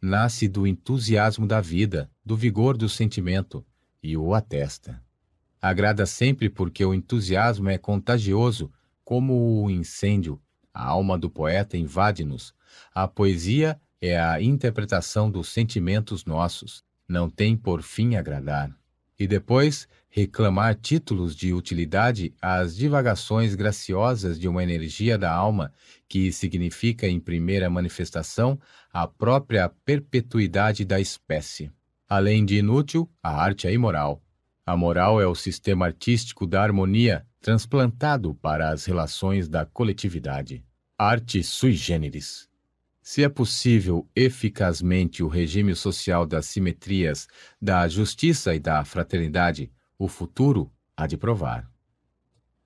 [SPEAKER 1] Nasce do entusiasmo da vida, do vigor do sentimento, e o atesta. Agrada sempre porque o entusiasmo é contagioso, como o incêndio. A alma do poeta invade-nos. A poesia é a interpretação dos sentimentos nossos. Não tem por fim agradar e depois reclamar títulos de utilidade às divagações graciosas de uma energia da alma, que significa, em primeira manifestação, a própria perpetuidade da espécie. Além de inútil, a arte é imoral. A moral é o sistema artístico da harmonia transplantado para as relações da coletividade. Arte sui generis. Se é possível eficazmente o regime social das simetrias, da justiça e da fraternidade, o futuro há de provar.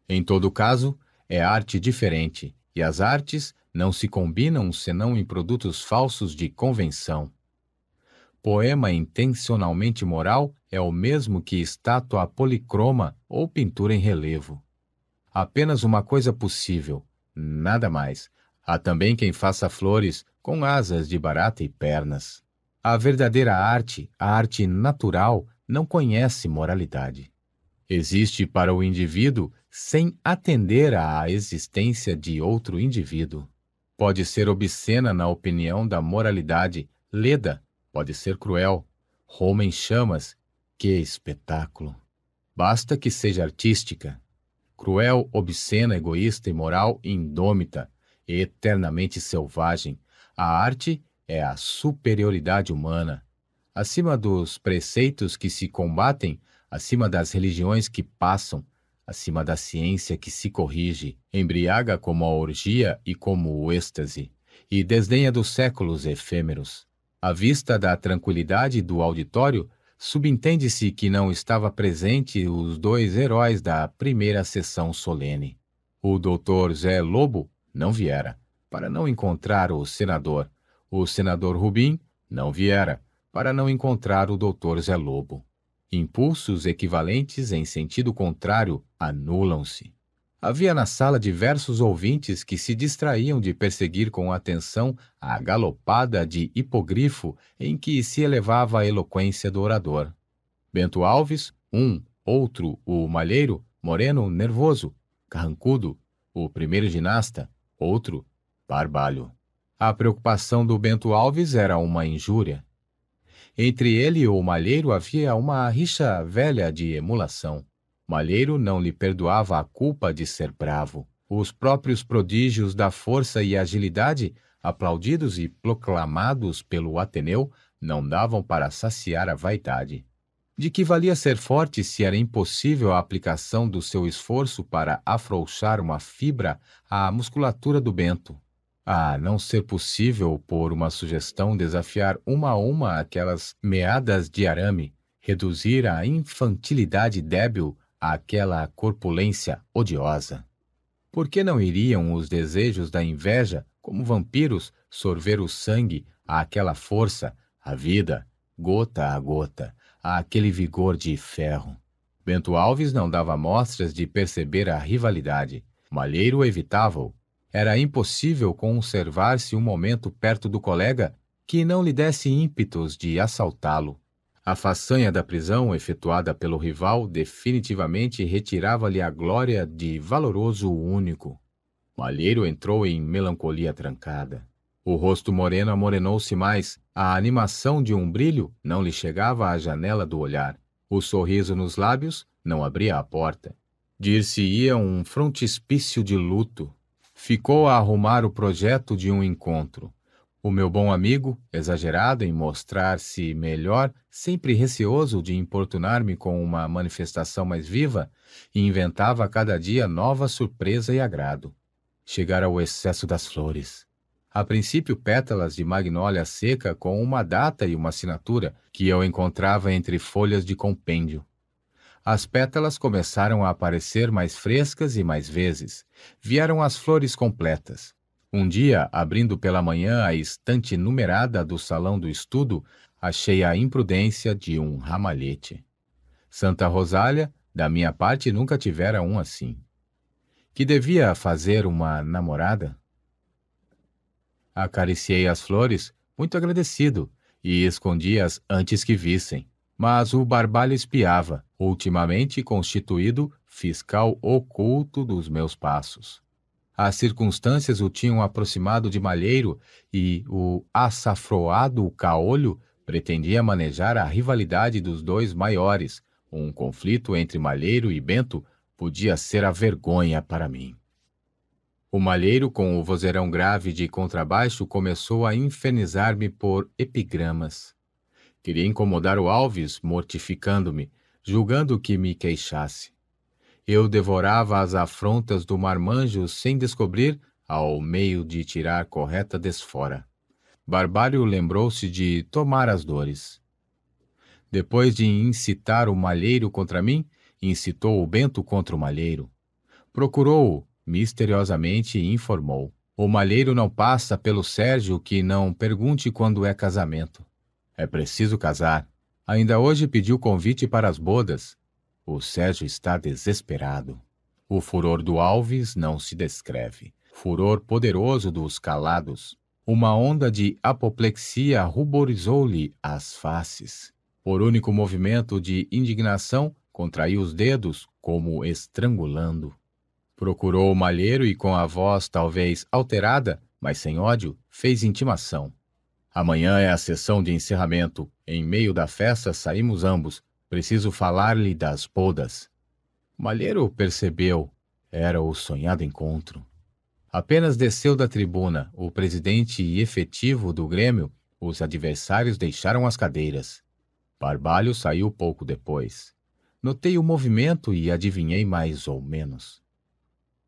[SPEAKER 1] Em todo caso, é arte diferente, e as artes não se combinam senão em produtos falsos de convenção. Poema intencionalmente moral é o mesmo que estátua policroma ou pintura em relevo. Apenas uma coisa possível, nada mais, Há também quem faça flores com asas de barata e pernas. A verdadeira arte, a arte natural, não conhece moralidade. Existe para o indivíduo sem atender à existência de outro indivíduo. Pode ser obscena na opinião da moralidade, leda, pode ser cruel. Roma em chamas, que espetáculo! Basta que seja artística. Cruel, obscena, egoísta, imoral, indômita, eternamente selvagem. A arte é a superioridade humana. Acima dos preceitos que se combatem, acima das religiões que passam, acima da ciência que se corrige, embriaga como a orgia e como o êxtase, e desdenha dos séculos efêmeros. À vista da tranquilidade do auditório, subentende-se que não estava presente os dois heróis da primeira sessão solene. O doutor Zé Lobo não viera, para não encontrar o senador. O senador Rubim não viera, para não encontrar o doutor Zé Lobo. Impulsos equivalentes em sentido contrário anulam-se. Havia na sala diversos ouvintes que se distraíam de perseguir com atenção a galopada de hipogrifo em que se elevava a eloquência do orador. Bento Alves, um, outro, o malheiro, moreno, nervoso, carrancudo, o primeiro ginasta, outro, barbalho. A preocupação do Bento Alves era uma injúria. Entre ele e o Malheiro havia uma rixa velha de emulação. Malheiro não lhe perdoava a culpa de ser bravo. Os próprios prodígios da força e agilidade, aplaudidos e proclamados pelo Ateneu, não davam para saciar a vaidade. De que valia ser forte se era impossível a aplicação do seu esforço para afrouxar uma fibra à musculatura do bento? A não ser possível, por uma sugestão, desafiar uma a uma aquelas meadas de arame, reduzir a infantilidade débil àquela corpulência odiosa. Por que não iriam os desejos da inveja, como vampiros, sorver o sangue àquela força, a vida, gota a gota, a aquele vigor de ferro. Bento Alves não dava mostras de perceber a rivalidade. Malheiro evitava-o. Era impossível conservar-se um momento perto do colega que não lhe desse ímpetos de assaltá-lo. A façanha da prisão efetuada pelo rival definitivamente retirava-lhe a glória de valoroso único. Malheiro entrou em melancolia trancada. O rosto moreno amorenou-se mais, a animação de um brilho não lhe chegava à janela do olhar. O sorriso nos lábios não abria a porta. Dir-se-ia um frontispício de luto. Ficou a arrumar o projeto de um encontro. O meu bom amigo, exagerado em mostrar-se melhor, sempre receoso de importunar-me com uma manifestação mais viva, inventava a cada dia nova surpresa e agrado. Chegar ao excesso das flores, a princípio pétalas de magnólia seca com uma data e uma assinatura que eu encontrava entre folhas de compêndio. As pétalas começaram a aparecer mais frescas e mais vezes. Vieram as flores completas. Um dia, abrindo pela manhã a estante numerada do salão do estudo, achei a imprudência de um ramalhete. Santa Rosália, da minha parte, nunca tivera um assim. Que devia fazer uma namorada? Acariciei as flores, muito agradecido, e escondi-as antes que vissem. Mas o barbalho espiava, ultimamente constituído fiscal oculto dos meus passos. As circunstâncias o tinham aproximado de Malheiro e o açafroado caolho pretendia manejar a rivalidade dos dois maiores. Um conflito entre Malheiro e Bento podia ser a vergonha para mim. O malheiro, com o vozeirão grave de contrabaixo, começou a infernizar-me por epigramas. Queria incomodar o Alves, mortificando-me, julgando que me queixasse. Eu devorava as afrontas do marmanjo sem descobrir, ao meio de tirar correta desfora. Barbário lembrou-se de tomar as dores. Depois de incitar o malheiro contra mim, incitou o Bento contra o malheiro. Procurou-o, misteriosamente informou. O malheiro não passa pelo Sérgio que não pergunte quando é casamento. É preciso casar. Ainda hoje pediu convite para as bodas. O Sérgio está desesperado. O furor do Alves não se descreve. Furor poderoso dos calados. Uma onda de apoplexia ruborizou-lhe as faces. Por único movimento de indignação, contraiu os dedos, como estrangulando. Procurou o malheiro e, com a voz talvez alterada, mas sem ódio, fez intimação. Amanhã é a sessão de encerramento. Em meio da festa saímos ambos. Preciso falar-lhe das podas Malheiro percebeu. Era o sonhado encontro. Apenas desceu da tribuna. O presidente e efetivo do Grêmio, os adversários deixaram as cadeiras. Barbalho saiu pouco depois. Notei o movimento e adivinhei mais ou menos.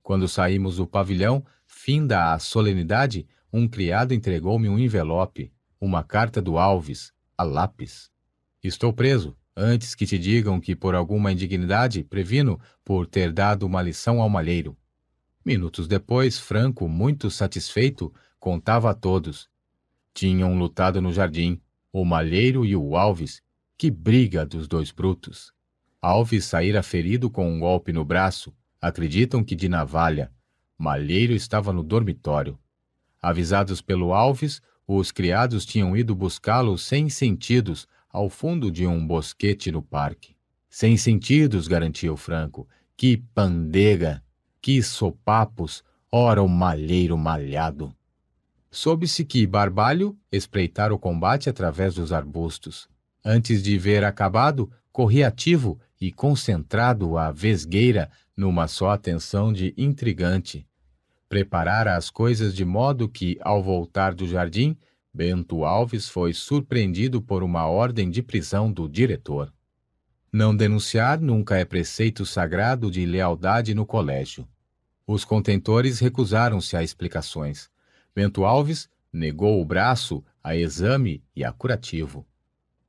[SPEAKER 1] Quando saímos do pavilhão, finda a solenidade, um criado entregou-me um envelope, uma carta do Alves, a lápis. Estou preso. Antes que te digam que por alguma indignidade, previno por ter dado uma lição ao malheiro. Minutos depois, Franco, muito satisfeito, contava a todos. Tinham lutado no jardim, o malheiro e o Alves. Que briga dos dois brutos! Alves saíra ferido com um golpe no braço, Acreditam que de navalha, Malheiro estava no dormitório. Avisados pelo Alves, os criados tinham ido buscá-lo sem sentidos ao fundo de um bosquete no parque. Sem sentidos, garantiu Franco. Que pandega! Que sopapos! Ora o malheiro malhado! Soube-se que Barbalho espreitara o combate através dos arbustos. Antes de ver acabado, corria ativo e concentrado a vesgueira numa só atenção de intrigante. Preparara as coisas de modo que, ao voltar do jardim, Bento Alves foi surpreendido por uma ordem de prisão do diretor. Não denunciar nunca é preceito sagrado de lealdade no colégio. Os contentores recusaram-se a explicações. Bento Alves negou o braço a exame e a curativo.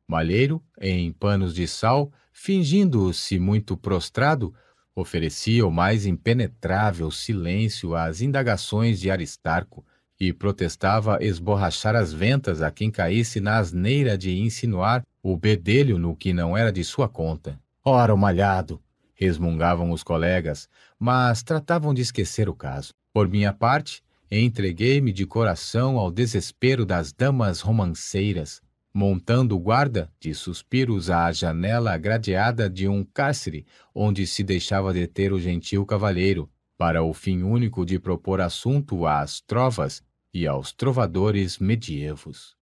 [SPEAKER 1] Malheiro, em panos de sal, fingindo-se muito prostrado, Oferecia o mais impenetrável silêncio às indagações de Aristarco e protestava esborrachar as ventas a quem caísse na asneira de insinuar o bedelho no que não era de sua conta. Ora, o malhado! resmungavam os colegas, mas tratavam de esquecer o caso. Por minha parte, entreguei-me de coração ao desespero das damas romanceiras, montando guarda de suspiros à janela gradeada de um cárcere onde se deixava deter o gentil cavalheiro, para o fim único de propor assunto às trovas e aos trovadores medievos.